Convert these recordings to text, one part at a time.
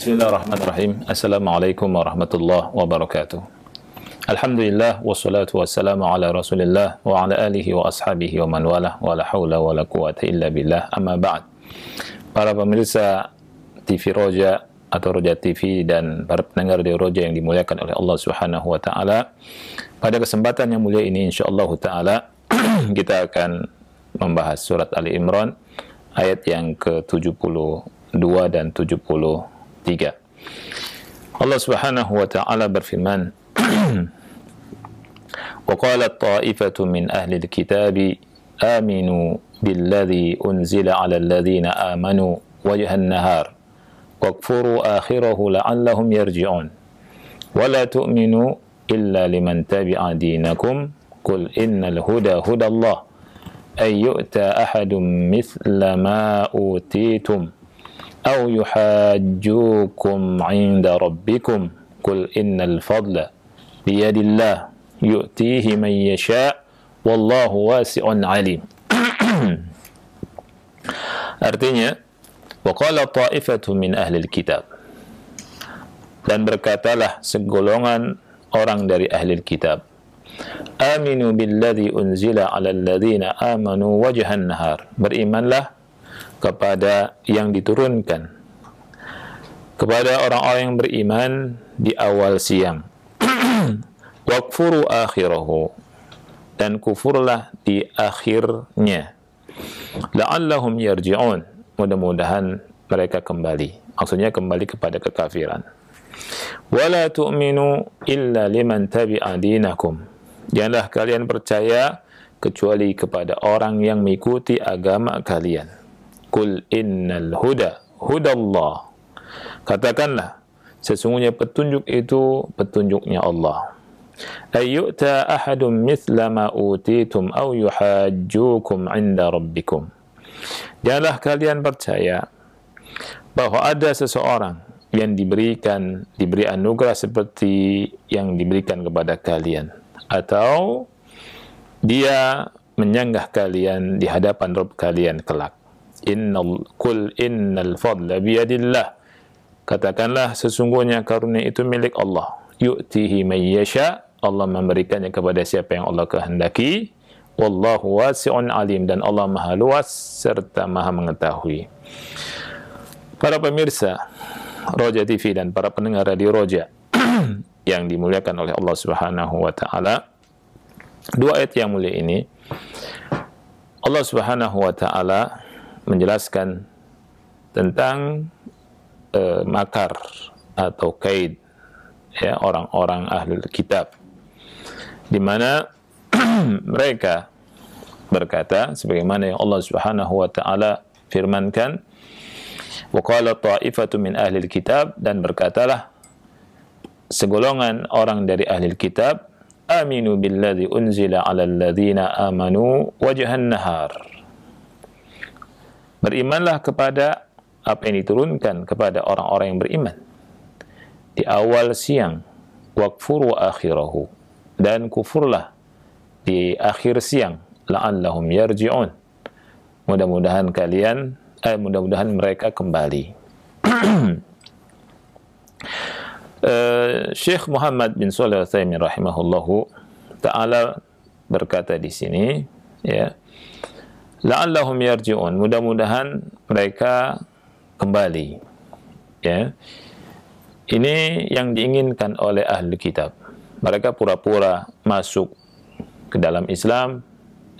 Bismillahirrahmanirrahim. Assalamualaikum warahmatullahi wabarakatuh. Alhamdulillah wassalatu wassalamu ala Rasulillah wa ala alihi wa ashabihi wa man wala wa la haula wa la quwata illa billah. Amma ba'd. Para pemirsa TV Roja atau Roja TV dan para pendengar di Roja yang dimuliakan oleh Allah Subhanahu wa taala. Pada kesempatan yang mulia ini insyaallah taala kita akan membahas surat Ali Imran ayat yang ke-72 dan 70 ketiga. Allah Subhanahu wa taala berfirman وقال الطائفة من أهل الكتاب آمنوا بالذي أنزل على الذين آمنوا وجه النهار واكفروا آخره لعلهم يرجعون ولا تؤمنوا إلا لمن تبع دينكم قل إن الهدى هدى الله أن يؤتى أحد مثل ما أوتيتم أو يحاجوكم عند ربكم قل إن الفضل بيد الله يؤتيه من يشاء والlahu wasi'un alim. Artinya, waqala ta'ifatu min ahlil kitab. Dan berkatalah segolongan orang dari ahlil kitab. Aminu billadhi unzila ala alladhina amanu wajhan nahar. Berimanlah kepada yang diturunkan kepada orang-orang yang beriman di awal siang. Wakfuru akhirahu dan kufurlah di akhirnya. La'allahum yarji'un. Mudah-mudahan mereka kembali. Maksudnya kembali kepada kekafiran. Wala tu'minu illa liman tabi'a dinakum. Janganlah kalian percaya kecuali kepada orang yang mengikuti agama kalian. Kul innal huda huda Allah. Katakanlah sesungguhnya petunjuk itu petunjuknya Allah. Ayyuta ahadum mithla ma utitum aw yuhajjukum 'inda rabbikum. Janganlah kalian percaya bahwa ada seseorang yang diberikan diberi anugerah seperti yang diberikan kepada kalian atau dia menyanggah kalian di hadapan Rabb kalian kelak. innal kul innal fadla biyadillah katakanlah sesungguhnya karunia itu milik Allah yu'tihi may yasha Allah memberikannya kepada siapa yang Allah kehendaki wallahu wasi'un alim dan Allah maha luas serta maha mengetahui para pemirsa Roja TV dan para pendengar radio Roja yang dimuliakan oleh Allah Subhanahu wa taala dua ayat yang mulia ini Allah Subhanahu wa taala menjelaskan tentang eh, makar atau kaid ya orang-orang ahli kitab di mana mereka berkata sebagaimana yang Allah Subhanahu wa taala firmankan wa qala ta'ifatu min ahli kitab dan berkatalah segolongan orang dari ahli kitab aminu billadzi unzila 'alal ladzina amanu wajhan nahar Berimanlah kepada apa yang diturunkan kepada orang-orang yang beriman. Di awal siang, wakfur wa akhirahu. Dan kufurlah di akhir siang, la'allahum yarji'un. Mudah-mudahan kalian, eh, mudah-mudahan mereka kembali. uh, eh, Syekh Muhammad bin Salih Uthaymin rahimahullahu ta'ala berkata di sini, ya, la'allahum yarji'un. Mudah-mudahan mereka kembali. Ya. Ini yang diinginkan oleh ahli kitab. Mereka pura-pura masuk ke dalam Islam,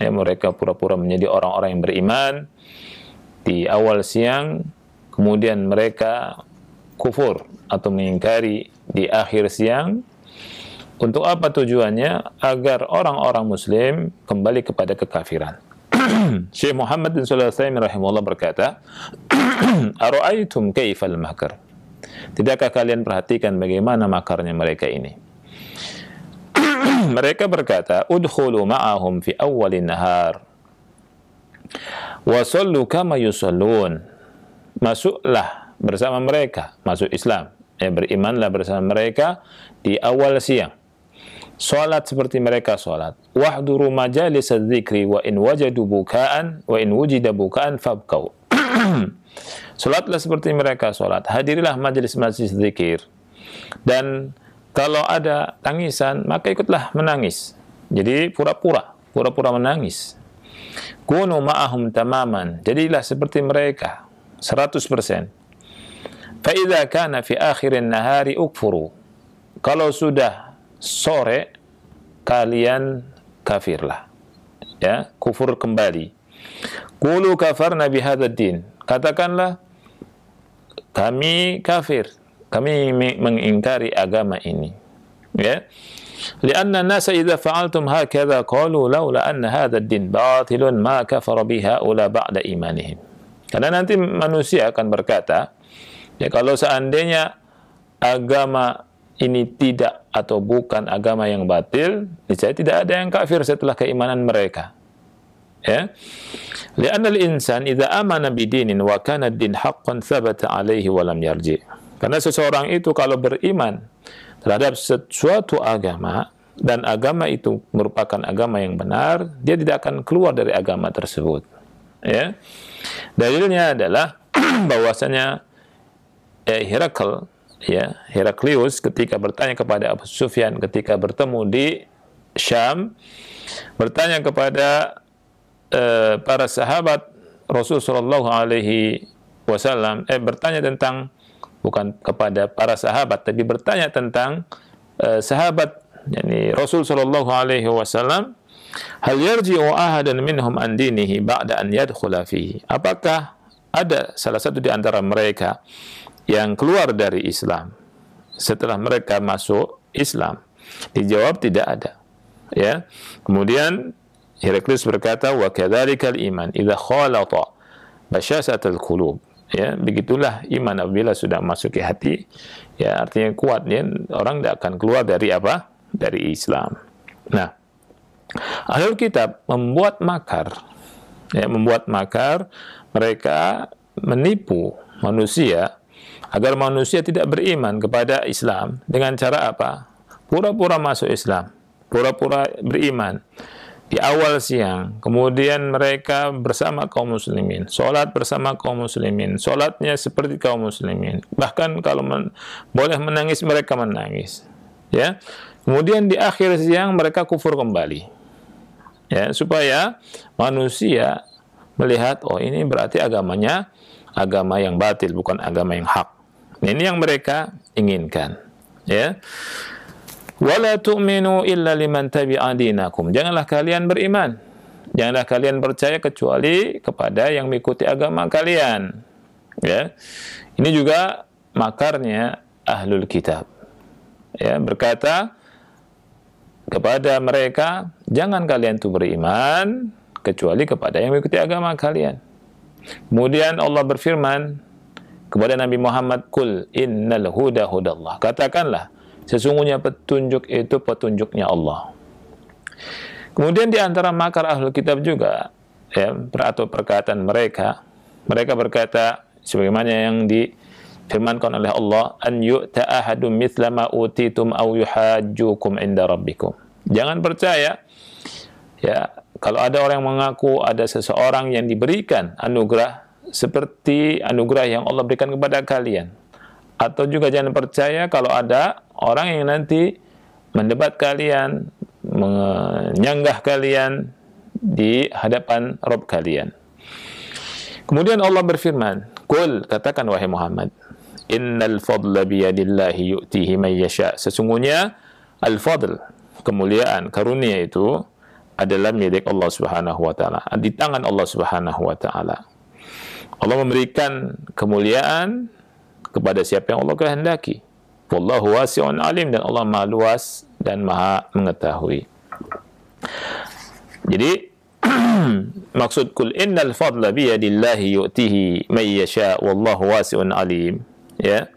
ya, mereka pura-pura menjadi orang-orang yang beriman di awal siang, kemudian mereka kufur atau mengingkari di akhir siang. Untuk apa tujuannya? Agar orang-orang Muslim kembali kepada kekafiran. Syekh Muhammad bin Sulaiman al rahimahullah berkata, "Ara'aitum kaifal makar?" Tidakkah kalian perhatikan bagaimana makarnya mereka ini? mereka berkata, "Udkhulu ma'ahum fi awwalin nahar." Wasallu kama yusallun. Masuklah bersama mereka, masuk Islam. Ya, berimanlah bersama mereka di awal siang Salat seperti mereka salat. Wahduru majalis dzikri wa in wajadu bukaan wa in wujida bukaan fabkau. Salatlah seperti mereka salat. Hadirilah majelis-majelis zikir. Dan kalau ada tangisan, maka ikutlah menangis. Jadi pura-pura, pura-pura menangis. Kunu ma'ahum tamaman. Jadilah seperti mereka, 100%. Fa'idha kana fi akhirin nahari ukfuru. Kalau sudah sore kalian kafirlah. Ya, kufur kembali. Qulu kafarna Nabi din. Katakanlah kami kafir. Kami mengingkari agama ini. Ya. لأن الناس إذا فعلتم هكذا قالوا لولا أن هذا الدين باطل ما كفر به هؤلاء بعد إيمانهم karena nanti manusia akan berkata ya kalau seandainya agama ini tidak atau bukan agama yang batil, niscaya tidak ada yang kafir setelah keimanan mereka. Ya. Li'anna al-insan idza amana bidinin wa kana ad-din haqqan thabata alaihi wa lam yarji. Karena seseorang itu kalau beriman terhadap sesuatu agama dan agama itu merupakan agama yang benar, dia tidak akan keluar dari agama tersebut. Ya. Dalilnya adalah bahwasanya eh, ya Heraklius ketika bertanya kepada Abu Sufyan ketika bertemu di Syam bertanya kepada uh, para sahabat Rasul Shallallahu Alaihi Wasallam eh bertanya tentang bukan kepada para sahabat tapi bertanya tentang uh, sahabat yakni Rasul Shallallahu Alaihi Wasallam hal yarji'u ahadan minhum an dinihi ba'da an yadkhula fihi apakah ada salah satu di antara mereka yang keluar dari Islam setelah mereka masuk Islam? Dijawab tidak ada. Ya. Kemudian Heraklius berkata wa kadzalikal iman idza khalata basyasatul qulub. Ya, begitulah iman apabila sudah masuk ke hati. Ya, artinya kuat ya, orang tidak akan keluar dari apa? Dari Islam. Nah, Ahlul kitab membuat makar. Ya, membuat makar mereka menipu manusia agar manusia tidak beriman kepada Islam dengan cara apa? Pura-pura masuk Islam, pura-pura beriman di awal siang, kemudian mereka bersama kaum muslimin, sholat bersama kaum muslimin, sholatnya seperti kaum muslimin, bahkan kalau men boleh menangis mereka menangis, ya. Kemudian di akhir siang mereka kufur kembali, ya, supaya manusia melihat oh ini berarti agamanya agama yang batil bukan agama yang hak. Ini yang mereka inginkan. Ya. Wala tu'minu illa liman tabi'a dinakum. Janganlah kalian beriman. Janganlah kalian percaya kecuali kepada yang mengikuti agama kalian. Ya. Ini juga makarnya ahlul kitab. Ya, berkata kepada mereka, jangan kalian tuh beriman kecuali kepada yang mengikuti agama kalian. Kemudian Allah berfirman, kepada Nabi Muhammad, "Kul innal huda hudallah." Katakanlah, sesungguhnya petunjuk itu petunjuknya Allah. Kemudian di antara makar ahlul kitab juga ya, atau perkataan mereka, mereka berkata sebagaimana yang difirmankan oleh Allah, "An yu'ta ahadum mithla ma utitum aw yuhajjukum inda rabbikum." Jangan percaya ya, kalau ada orang yang mengaku ada seseorang yang diberikan anugerah seperti anugerah yang Allah berikan kepada kalian. Atau juga jangan percaya kalau ada orang yang nanti mendebat kalian, menyanggah kalian di hadapan Rob kalian. Kemudian Allah berfirman, Kul, katakan wahai Muhammad, Innal fadla biyadillahi yu'tihi man yasha. Sesungguhnya, al-fadl, kemuliaan, karunia itu, adalah milik Allah Subhanahu wa taala, di tangan Allah Subhanahu wa taala. Allah memberikan kemuliaan kepada siapa yang Allah kehendaki. Wallahu wasi'un alim dan Allah maha luas dan maha mengetahui. Jadi maksud kul innal fadla biyadillahi yu'tihi may yasha wallahu wasi'un alim ya.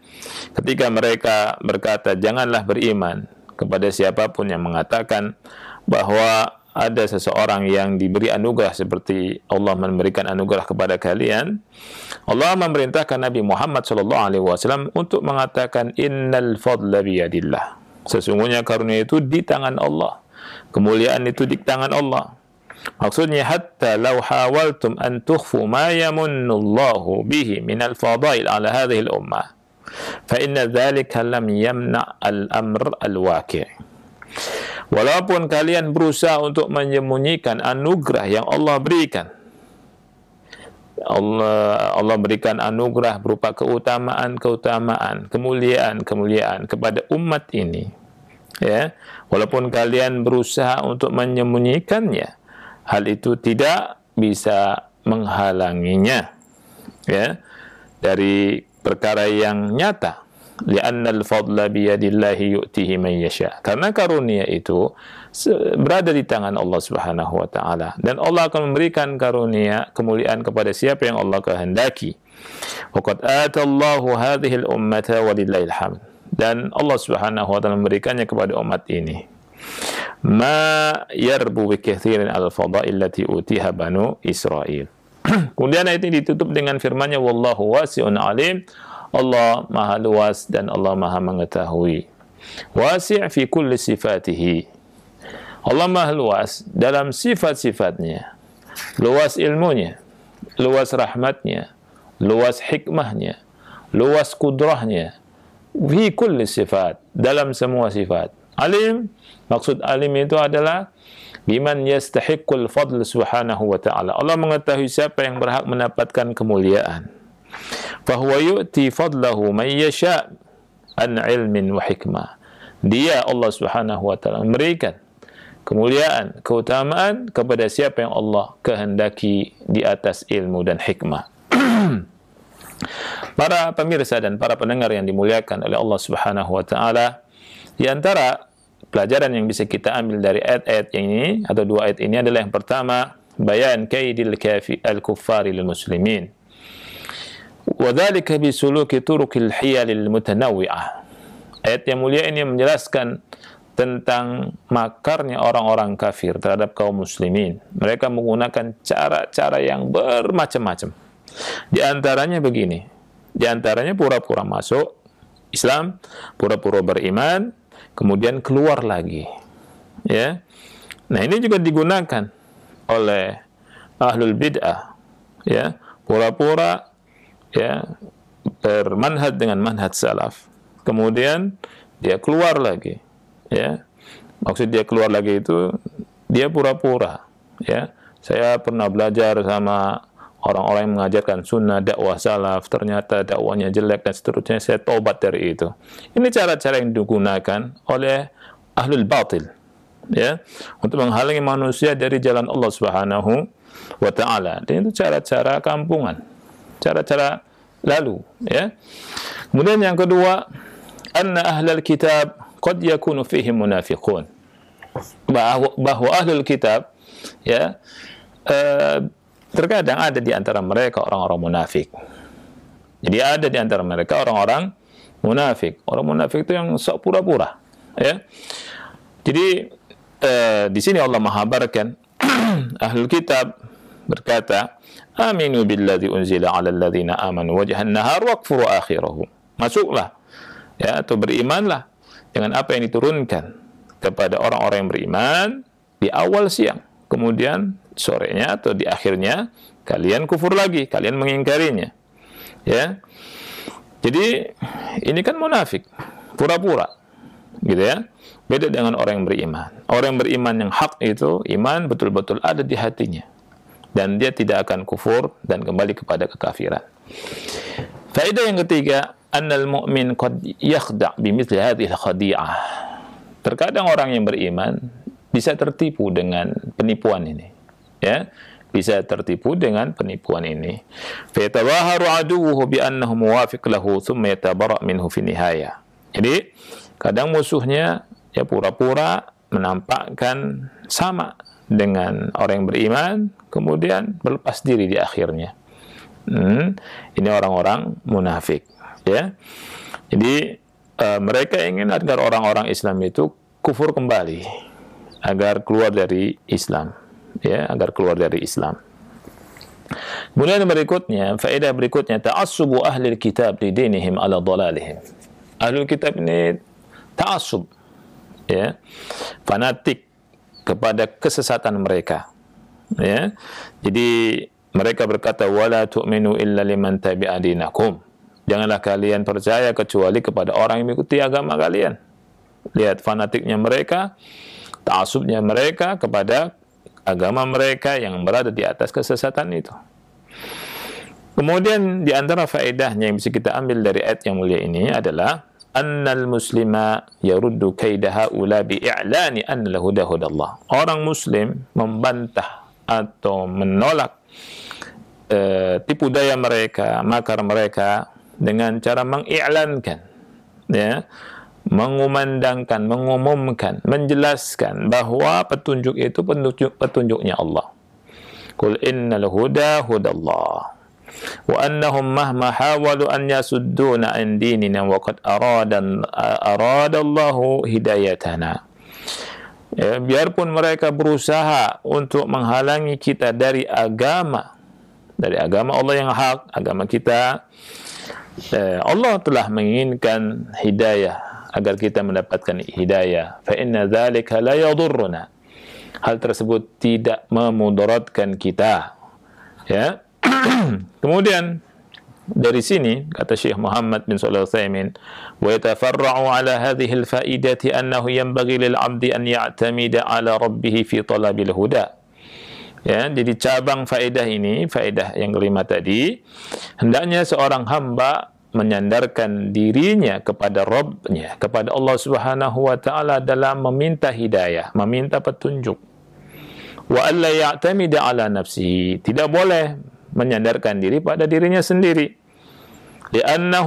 Ketika mereka berkata janganlah beriman kepada siapapun yang mengatakan bahwa ada seseorang yang diberi anugerah seperti Allah memberikan anugerah kepada kalian Allah memerintahkan Nabi Muhammad sallallahu alaihi wasallam untuk mengatakan innal fadla biyadillah sesungguhnya karunia itu di tangan Allah kemuliaan itu di tangan Allah maksudnya hatta law hawaltum an tukhfu ma yamunnullahu bihi min al fadail ala hadhihi al ummah fa inna dhalika lam yamna al amr al waqi' Walaupun kalian berusaha untuk menyembunyikan anugerah yang Allah berikan. Allah Allah berikan anugerah berupa keutamaan-keutamaan, kemuliaan-kemuliaan kepada umat ini. Ya, walaupun kalian berusaha untuk menyembunyikannya, hal itu tidak bisa menghalanginya. Ya, dari perkara yang nyata Lianna al-fadla biyadillahi yu'tihi man yasha. Karena karunia itu berada di tangan Allah Subhanahu wa taala dan Allah akan memberikan karunia kemuliaan kepada siapa yang Allah kehendaki. Waqad atallahu hadhihi al-ummata walillahil hamd. Dan Allah Subhanahu wa taala memberikannya kepada umat ini. Ma yarbu bi kathirin al-fadail allati utiha banu Kemudian ayat ini ditutup dengan firman-Nya wallahu wasi'un alim Allah maha luas dan Allah maha mengetahui. Wasi' fi kulli sifatihi. Allah maha luas dalam sifat-sifatnya. Luas ilmunya, luas rahmatnya, luas hikmahnya, luas kudrahnya. Fi kulli sifat, dalam semua sifat. Alim, maksud alim itu adalah biman yastahiqqul fadl subhanahu wa ta'ala. Allah mengetahui siapa yang berhak mendapatkan kemuliaan. Fahuwa yu'ti fadlahu man yasha' an ilmin wa hikmah. Dia Allah Subhanahu wa taala memberikan kemuliaan, keutamaan kepada siapa yang Allah kehendaki di atas ilmu dan hikmah. para pemirsa dan para pendengar yang dimuliakan oleh Allah Subhanahu wa taala, di antara pelajaran yang bisa kita ambil dari ayat-ayat ini atau dua ayat ini adalah yang pertama, bayan kaidil kafi al-kuffari lil muslimin. وذلك بسلوك طرق الحيل المتنوعة ayat yang mulia ini menjelaskan tentang makarnya orang-orang kafir terhadap kaum muslimin. Mereka menggunakan cara-cara yang bermacam-macam. Di antaranya begini. Di antaranya pura-pura masuk Islam, pura-pura beriman, kemudian keluar lagi. Ya. Nah, ini juga digunakan oleh ahlul bid'ah. Ya, pura-pura ya bermanhat dengan manhat salaf kemudian dia keluar lagi ya maksud dia keluar lagi itu dia pura-pura ya saya pernah belajar sama orang-orang yang mengajarkan sunnah dakwah salaf ternyata dakwahnya jelek dan seterusnya saya tobat dari itu ini cara-cara yang digunakan oleh ahlul batil ya untuk menghalangi manusia dari jalan Allah Subhanahu wa taala dan itu cara-cara kampungan cara-cara lalu ya kemudian yang kedua anna ahlal kitab qad yakunu fihim munafiqun bahwa, bahwa ahlul kitab ya eh, terkadang ada di antara mereka orang-orang munafik jadi ada di antara mereka orang-orang munafik orang munafik itu yang sok pura-pura ya jadi eh, di sini Allah menghabarkan ahlul kitab berkata, Aminu billadhi unzila ala alladhina amanu wajhan nahar wakfuru akhirahu. Masuklah. Ya, atau berimanlah dengan apa yang diturunkan kepada orang-orang yang beriman di awal siang. Kemudian sorenya atau di akhirnya kalian kufur lagi, kalian mengingkarinya. Ya. Jadi ini kan munafik, pura-pura. Gitu ya. Beda dengan orang yang beriman. Orang yang beriman yang hak itu iman betul-betul ada di hatinya dan dia tidak akan kufur dan kembali kepada kekafiran. Faedah yang ketiga, annal mu'min qad yakhda' bimithli hadhihi khadi'ah. Terkadang orang yang beriman bisa tertipu dengan penipuan ini. Ya, bisa tertipu dengan penipuan ini. Fayatabaharu aduwuhu bi annahu muwafiq lahu thumma yatabara' minhu fi nihaya. Jadi, kadang musuhnya ya pura-pura menampakkan sama dengan orang yang beriman, kemudian melepas diri di akhirnya. Hmm, ini orang-orang munafik, ya. Jadi e, mereka ingin agar orang-orang Islam itu kufur kembali, agar keluar dari Islam, ya, agar keluar dari Islam. Kemudian berikutnya, faedah berikutnya ta'assubu ahli kitab di dinihim ala dhalalihim. Ahli kitab ini ta'assub ya, fanatik kepada kesesatan mereka ya jadi mereka berkata wala tu'minu illa liman tabi'a dinakum janganlah kalian percaya kecuali kepada orang yang mengikuti agama kalian lihat fanatiknya mereka ta'asubnya mereka kepada agama mereka yang berada di atas kesesatan itu kemudian di antara faedahnya yang bisa kita ambil dari ayat yang mulia ini adalah annal muslima yaruddu kaida haula bi i'lani anna lahu Allah orang muslim membantah atau menolak e, tipu daya mereka, makar mereka dengan cara mengiklankan, ya, mengumandangkan, mengumumkan, menjelaskan bahwa petunjuk itu petunjuk petunjuknya Allah. Qul innal huda hudallah wa annahum mahma hawalu an yasudduna an dinina wa qad arada arada Allahu hidayatana Ya, biarpun mereka berusaha untuk menghalangi kita dari agama, dari agama Allah yang hak, agama kita, eh, Allah telah menginginkan hidayah agar kita mendapatkan hidayah. Fa inna dzalika la yadurruna. Hal tersebut tidak memudaratkan kita. Ya. Kemudian dari sini kata Syekh Muhammad bin Shalih Al-Utsaimin wa yatafarra'u ala hadhihi al-fa'idati annahu yanbaghi lil 'abdi an ya'tamida ala rabbih fi talabil huda ya jadi cabang faedah ini faedah yang kelima tadi hendaknya seorang hamba menyandarkan dirinya kepada Rabbnya, kepada Allah Subhanahu wa taala dalam meminta hidayah, meminta petunjuk. Wa alla ya'tamida ala nafsihi. Tidak boleh menyandarkan diri pada dirinya sendiri. Karena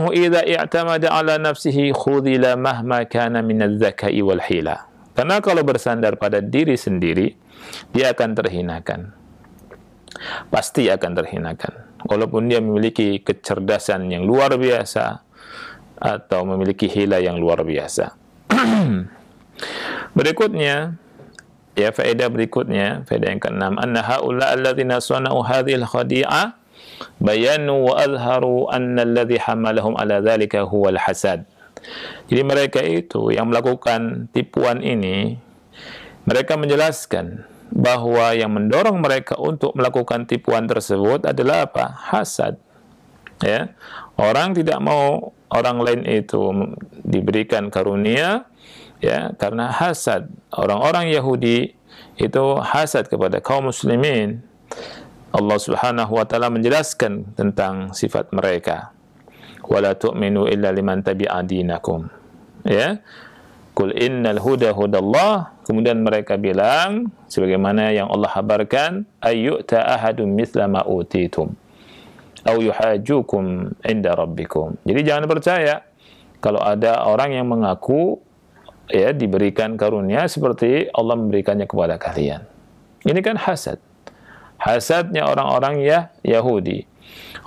kalau bersandar pada diri sendiri, dia akan terhinakan. Pasti akan terhinakan. Walaupun dia memiliki kecerdasan yang luar biasa atau memiliki hila yang luar biasa. Berikutnya, Ya, faedah berikutnya, faedah yang keenam, anna haula sana'u hadhil khadi'ah bayanu wa azharu anna alladhi hamalahum ala dhalika hasad. Jadi mereka itu yang melakukan tipuan ini, mereka menjelaskan bahwa yang mendorong mereka untuk melakukan tipuan tersebut adalah apa? Hasad. Ya. Orang tidak mau orang lain itu diberikan karunia, ya karena hasad orang-orang Yahudi itu hasad kepada kaum muslimin Allah Subhanahu wa taala menjelaskan tentang sifat mereka wala tu'minu illa liman tabi'a dinakum ya kul innal huda hudallah kemudian mereka bilang sebagaimana yang Allah habarkan ayyuta ahadum mithla ma utitum au yuhajukum inda rabbikum jadi jangan percaya kalau ada orang yang mengaku ya diberikan karunia seperti Allah memberikannya kepada kalian. Ini kan hasad. Hasadnya orang-orang ya Yahudi.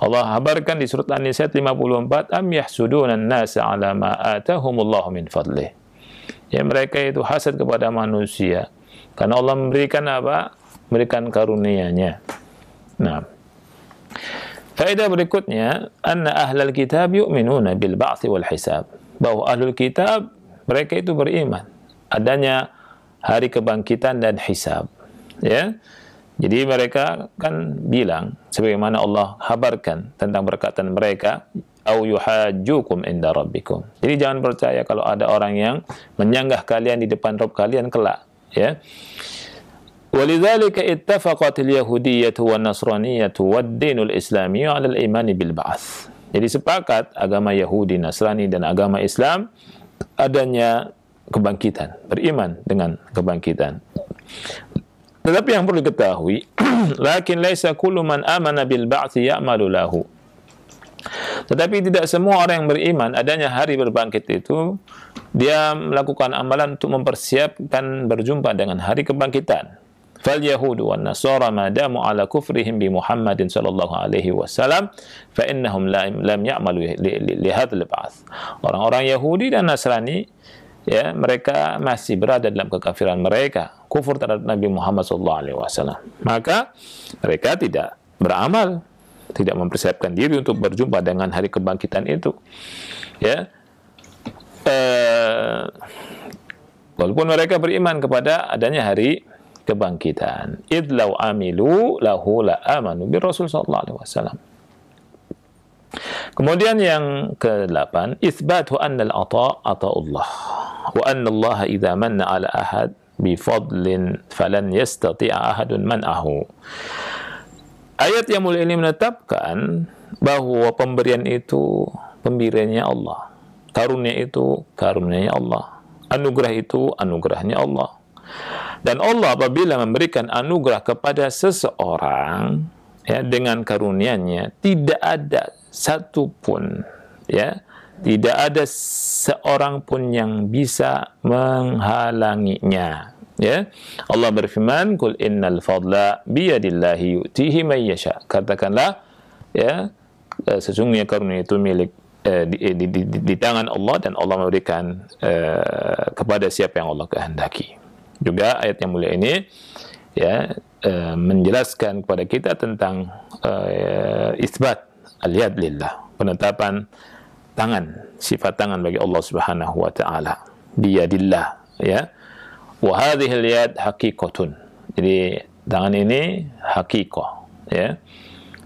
Allah habarkan di surat An-Nisa 54, "Am yahsuduna an-nasa 'ala ma atahumullahu min fadlih." Ya mereka itu hasad kepada manusia karena Allah memberikan apa? Memberikan karunia-Nya. Nah, Faedah berikutnya, anna ahlal kitab yu'minuna bil ba'thi wal hisab. Bahwa ahlul kitab mereka itu beriman adanya hari kebangkitan dan hisab. Ya. Jadi mereka kan bilang sebagaimana Allah kabarkan tentang berkatan mereka au yuhajjukum inda rabbikum. Jadi jangan percaya kalau ada orang yang menyanggah kalian di depan Rabb kalian kelak, ya. ولذلك اتفقت اليهودية والنصرانية والدين الإسلامي على الإيمان بالبعث. Jadi sepakat agama Yahudi, Nasrani dan agama Islam adanya kebangkitan, beriman dengan kebangkitan. Tetapi yang perlu diketahui, lakin laisa kullu man amana bil ba'ts ya'malu lahu. Tetapi tidak semua orang yang beriman adanya hari berbangkit itu dia melakukan amalan untuk mempersiapkan berjumpa dengan hari kebangkitan. فاليهود والنصارى ما داموا على كفرهم بمحمد صلى الله عليه وسلم فإنهم لم يعملوا لهذا البعث orang-orang Yahudi dan Nasrani ya mereka masih berada dalam kekafiran mereka kufur terhadap Nabi Muhammad sallallahu alaihi wasallam maka mereka tidak beramal tidak mempersiapkan diri untuk berjumpa dengan hari kebangkitan itu ya eh, walaupun mereka beriman kepada adanya hari kebangkitan. Idlau amilu lahu la amanu bi Rasul sallallahu alaihi wasallam. Kemudian yang ke-8, isbatu anna al-ata ata'ullah wa anna Allah idza manna 'ala ahad bi fadlin falan yastati'a ahadun man'ahu. Ayat yang mulia ini menetapkan bahwa pemberian itu pemberiannya Allah. Karunia itu karunianya Allah. Anugerah itu anugerahnya Allah. Dan Allah apabila memberikan anugerah kepada seseorang ya dengan karunia-Nya, tidak ada satupun ya, tidak ada seorang pun yang bisa menghalanginya. Ya. Allah berfirman, "Qul innal fadla biyadillahi yu'tihi may yasha." Katakanlah, ya, eh, sesungguhnya karunia itu milik eh, di, di, di, di tangan Allah dan Allah memberikan eh, kepada siapa yang Allah kehendaki. Juga ayat yang mulia ini ya e, menjelaskan kepada kita tentang e, isbat aliyad lillah, penetapan tangan, sifat tangan bagi Allah Subhanahu wa taala. dillah ya. Wa hadhihi al-yad haqiqatun. Jadi tangan ini hakiko ya.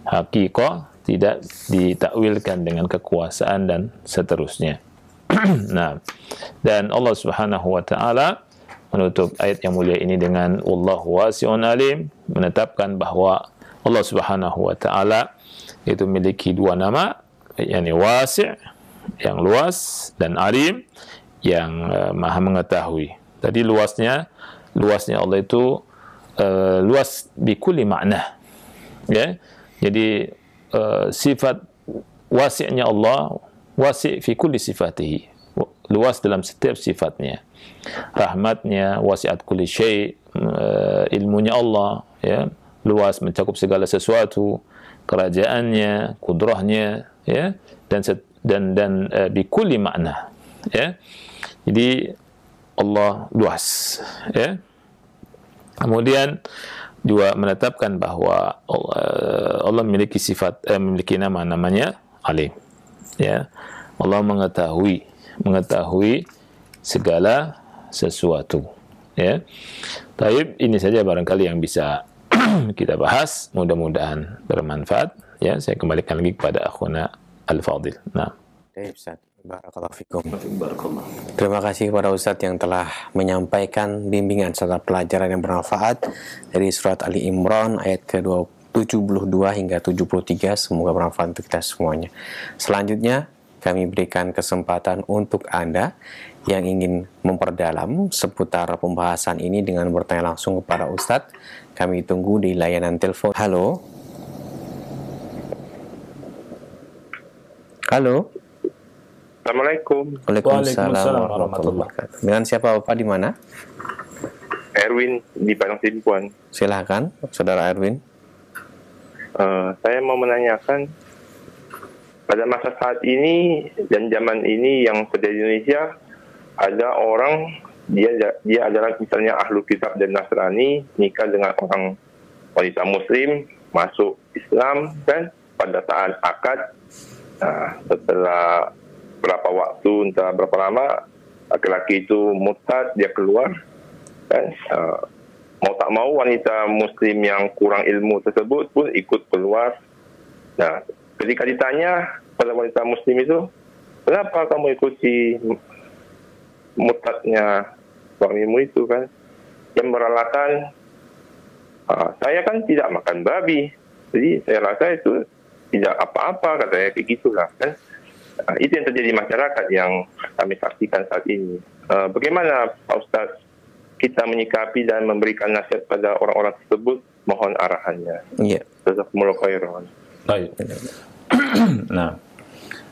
Hakikoh tidak ditakwilkan dengan kekuasaan dan seterusnya. nah, dan Allah Subhanahu wa taala menutup ayat yang mulia ini dengan Allah wasiun alim menetapkan bahawa Allah Subhanahu wa taala itu memiliki dua nama yakni wasi' yang luas dan alim yang uh, maha mengetahui. Tadi luasnya luasnya Allah itu uh, luas di kuli makna. Ya. Jadi uh, sifat wasi'nya Allah wasi' fi kulli sifatihi. luas dalam setiap sifatnya. Rahmatnya wasiat kulli syai, eh, ilmunya Allah ya, luas mencakup segala sesuatu, kerajaannya, kudrahnya ya, dan dan dan uh, eh, bikulli makna ya. Jadi Allah luas ya. Kemudian juga menetapkan bahwa Allah, eh, Allah memiliki sifat eh, memiliki nama namanya alim ya Allah mengetahui mengetahui segala sesuatu. Ya. Taib, ini saja barangkali yang bisa kita bahas. Mudah-mudahan bermanfaat. Ya, saya kembalikan lagi kepada akhuna Al-Fadil. Nah. Taib, Terima kasih kepada Ustadz yang telah menyampaikan bimbingan serta pelajaran yang bermanfaat dari surat Ali Imran ayat ke 72 hingga 73. Semoga bermanfaat untuk kita semuanya. Selanjutnya, kami berikan kesempatan untuk Anda yang ingin memperdalam seputar pembahasan ini dengan bertanya langsung kepada Ustadz. Kami tunggu di layanan telepon. Halo. Halo. Assalamualaikum. Waalaikumsalam, warahmatullahi wabarakatuh. Dengan siapa Bapak di mana? Erwin di Padang Sidimpuan. Silahkan, Saudara Erwin. Uh, saya mau menanyakan pada masa saat ini dan zaman ini yang terjadi di Indonesia ada orang dia dia adalah misalnya ahlu kitab dan nasrani nikah dengan orang wanita muslim masuk Islam dan pada saat akad nah, setelah berapa waktu entah berapa lama laki-laki itu murtad dia keluar dan uh, mau tak mau wanita muslim yang kurang ilmu tersebut pun ikut keluar nah Ketika ditanya pada wanita muslim itu, kenapa kamu ikuti mutatnya suamimu itu kan? Yang beralasan, ah, saya kan tidak makan babi. Jadi saya rasa itu tidak apa-apa, katanya begitu, lah kan. Nah, itu yang terjadi masyarakat yang kami saksikan saat ini. Uh, bagaimana Pak Ustadz kita menyikapi dan memberikan nasihat pada orang-orang tersebut? Mohon arahannya. Iya. Yeah. Baik. nah.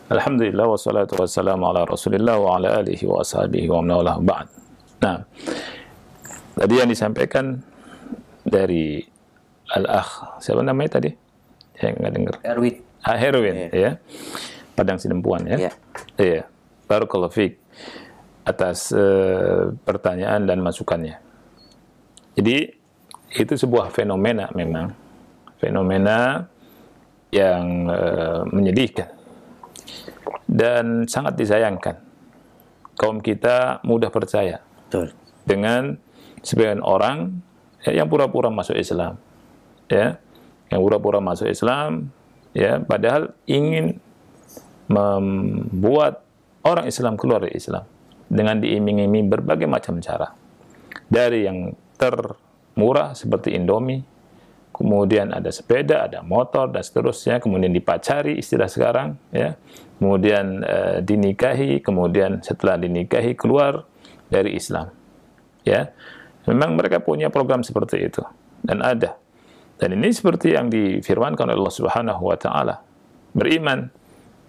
Alhamdulillah wassalatu wassalamu ala Rasulillah wa ala alihi wa ashabihi wa mnawalah ba'd. Nah, tadi yang disampaikan dari Al-Akh, siapa namanya tadi? Saya nggak dengar. Erwin. Ah, Herwin, yeah. ya. Iya. Padang Sidempuan, ya. Iya. Yeah. Yeah. Barakallahu fiik atas uh, pertanyaan dan masukannya. Jadi, itu sebuah fenomena memang. Fenomena yang uh, menyedihkan dan sangat disayangkan. Kaum kita mudah percaya Betul. dengan sebagian orang yang pura-pura masuk Islam, ya, yang pura-pura masuk Islam, ya, padahal ingin membuat orang Islam keluar dari Islam dengan diiming-iming berbagai macam cara dari yang termurah seperti Indomie kemudian ada sepeda, ada motor dan seterusnya, kemudian dipacari istilah sekarang ya. Kemudian e, dinikahi, kemudian setelah dinikahi keluar dari Islam. Ya. Memang mereka punya program seperti itu dan ada. Dan ini seperti yang difirmankan oleh Allah Subhanahu wa taala. Beriman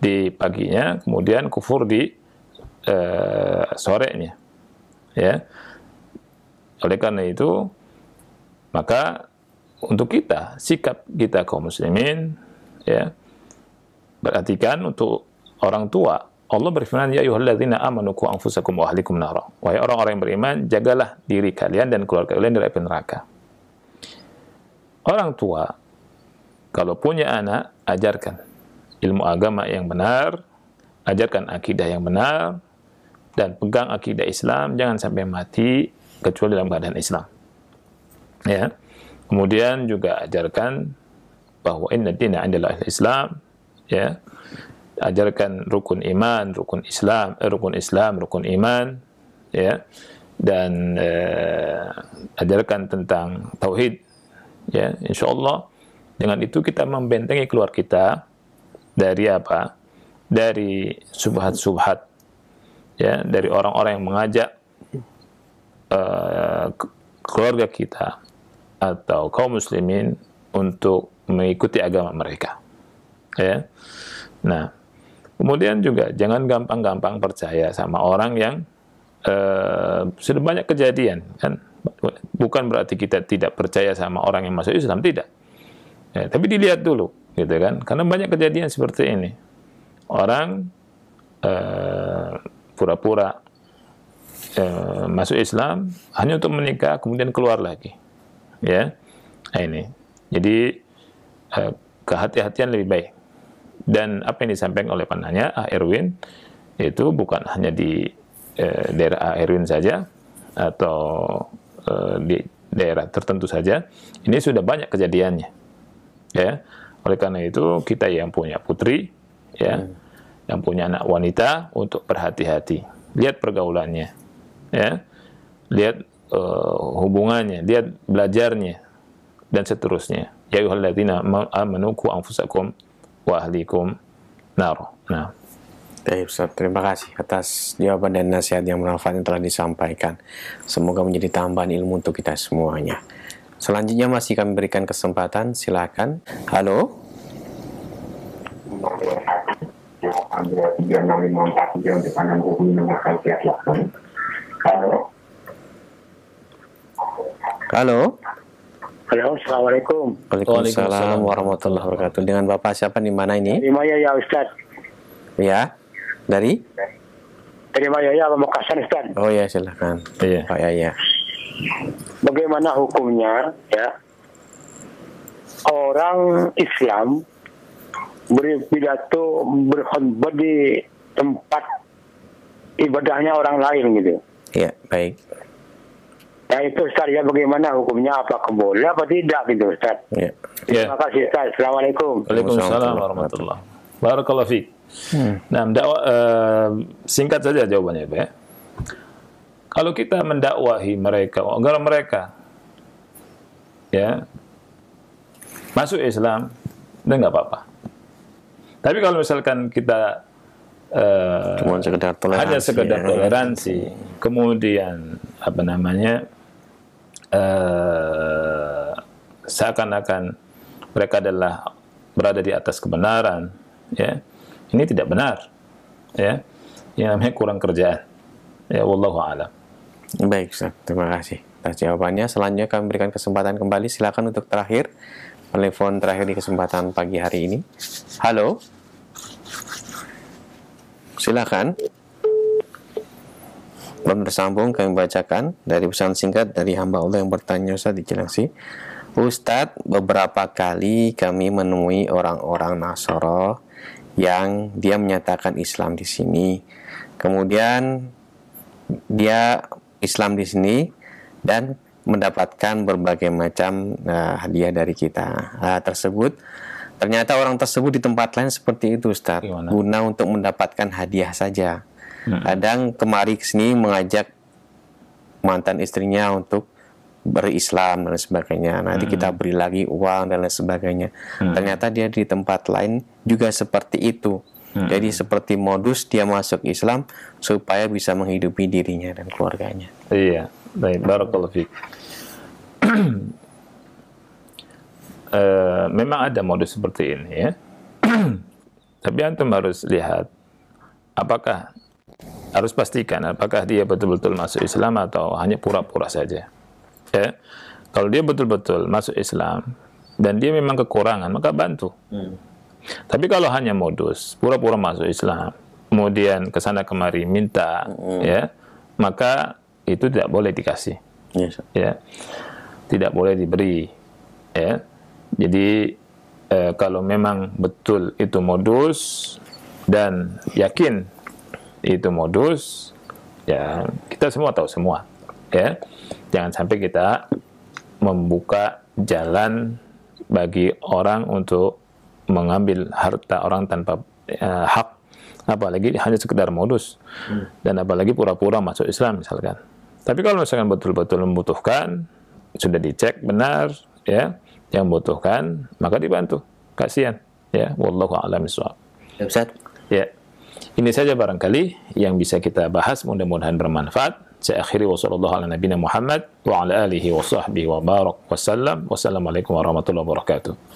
di paginya, kemudian kufur di e, sorenya. Ya. Oleh karena itu, maka untuk kita, sikap kita kaum muslimin, ya. Perhatikan untuk orang tua, Allah berfirman, "Ya ayyuhalladzina amanu anfusakum wa ahlikum nara." Wahai orang-orang yang beriman, jagalah diri kalian dan keluarga kalian dari api neraka. Orang tua kalau punya anak, ajarkan ilmu agama yang benar, ajarkan akidah yang benar, dan pegang akidah Islam, jangan sampai mati kecuali dalam keadaan Islam. Ya. Kemudian juga ajarkan bahwa inna dina adalah Islam, ya. Ajarkan rukun iman, rukun Islam, eh, rukun Islam, rukun iman, ya. Dan eh, ajarkan tentang tauhid, ya. Insya Allah dengan itu kita membentengi keluar kita dari apa? Dari subhat-subhat, ya. Dari orang-orang yang mengajak eh, keluarga kita atau kaum muslimin untuk mengikuti agama mereka. Ya. Nah, kemudian juga jangan gampang-gampang percaya sama orang yang uh, sudah banyak kejadian kan. Bukan berarti kita tidak percaya sama orang yang masuk Islam tidak. Ya, tapi dilihat dulu gitu kan. Karena banyak kejadian seperti ini. Orang uh, pura-pura uh, masuk Islam hanya untuk menikah kemudian keluar lagi ya nah, ini jadi eh, kehati-hatian lebih baik dan apa yang disampaikan oleh penanya Ah Erwin itu bukan hanya di eh, daerah Ah Erwin saja atau eh, di daerah tertentu saja ini sudah banyak kejadiannya ya oleh karena itu kita yang punya putri ya hmm. yang punya anak wanita untuk berhati-hati lihat pergaulannya ya lihat uh, hubungannya, dia belajarnya dan seterusnya. Ya ayyuhalladzina amanu qu anfusakum wa ahlikum nar. Nah. Baik, Ustaz. Terima kasih atas jawaban dan nasihat yang bermanfaat yang telah disampaikan. Semoga menjadi tambahan ilmu untuk kita semuanya. Selanjutnya masih kami berikan kesempatan, silakan. Halo. Halo. Halo. Halo, Assalamualaikum. Waalaikumsalam warahmatullahi wabarakatuh. Dengan Bapak siapa di mana ini? Di Maya ya Ustaz. Ya, dari? Dari Maya ya, ya Pemekasan Ustaz. Oh ya silahkan. Iya. Pak Yaya. Ya. Bagaimana hukumnya ya orang Islam berpidato berkhutbah di tempat ibadahnya orang lain gitu? Iya, baik. Nah itu Ustaz ya bagaimana hukumnya apa boleh apa tidak gitu Ustaz. Ya. Ya. Terima kasih Ustaz. Assalamualaikum. Waalaikumsalam warahmatullahi wabarakatuh. Hmm. Nah, dakwa, uh, singkat saja jawabannya Pak ya. Kalau kita mendakwahi mereka, agar mereka ya masuk Islam, dan nggak apa-apa. Tapi kalau misalkan kita uh, Cuma sekedar toleransi, hanya sekedar ya. toleransi, ya. kemudian apa namanya uh, seakan-akan mereka adalah berada di atas kebenaran, ya. Ini tidak benar. Ya. Yang namanya kurang kerja Ya wallahu alam. Baik, sir. Terima kasih atas jawabannya. Selanjutnya kami berikan kesempatan kembali. Silakan untuk terakhir telepon terakhir di kesempatan pagi hari ini. Halo. Silakan belum tersambung kami bacakan dari pesan singkat dari hamba Allah yang bertanya Ustaz di sih Ustadz, beberapa kali kami menemui orang-orang Nasoro yang dia menyatakan Islam di sini. Kemudian dia Islam di sini dan mendapatkan berbagai macam uh, hadiah dari kita uh, tersebut. Ternyata orang tersebut di tempat lain seperti itu, Ustaz. Guna untuk mendapatkan hadiah saja. Nah. Kadang kemari ke sini mengajak mantan istrinya untuk berislam dan sebagainya. Nah, nanti hmm. kita beri lagi uang dan lain sebagainya. Hmm. Ternyata dia di tempat lain juga seperti itu. Hmm. Jadi seperti modus dia masuk Islam supaya bisa menghidupi dirinya dan keluarganya. Iya, baik. Barakallahu fiik. uh, eh, memang ada modus seperti ini ya. Tapi antum harus lihat apakah harus pastikan apakah dia betul-betul masuk Islam atau hanya pura-pura saja. Ya. Kalau dia betul-betul masuk Islam dan dia memang kekurangan, maka bantu. Hmm. Tapi kalau hanya modus, pura-pura masuk Islam, kemudian ke sana kemari minta, hmm. ya, maka itu tidak boleh dikasih. Yes. Iya, ya. Tidak boleh diberi. Ya. Jadi eh, kalau memang betul itu modus dan yakin itu modus ya kita semua tahu semua ya jangan sampai kita membuka jalan bagi orang untuk mengambil harta orang tanpa uh, hak apalagi hanya sekedar modus hmm. dan apalagi pura-pura masuk Islam misalkan tapi kalau misalkan betul-betul membutuhkan sudah dicek benar ya yang membutuhkan maka dibantu kasihan ya wallahu a'lam ya Ustaz ya Ini saja barangkali yang bisa kita bahas mudah-mudahan bermanfaat. Saya akhiri Wassalamualaikum warahmatullahi wabarakatuh.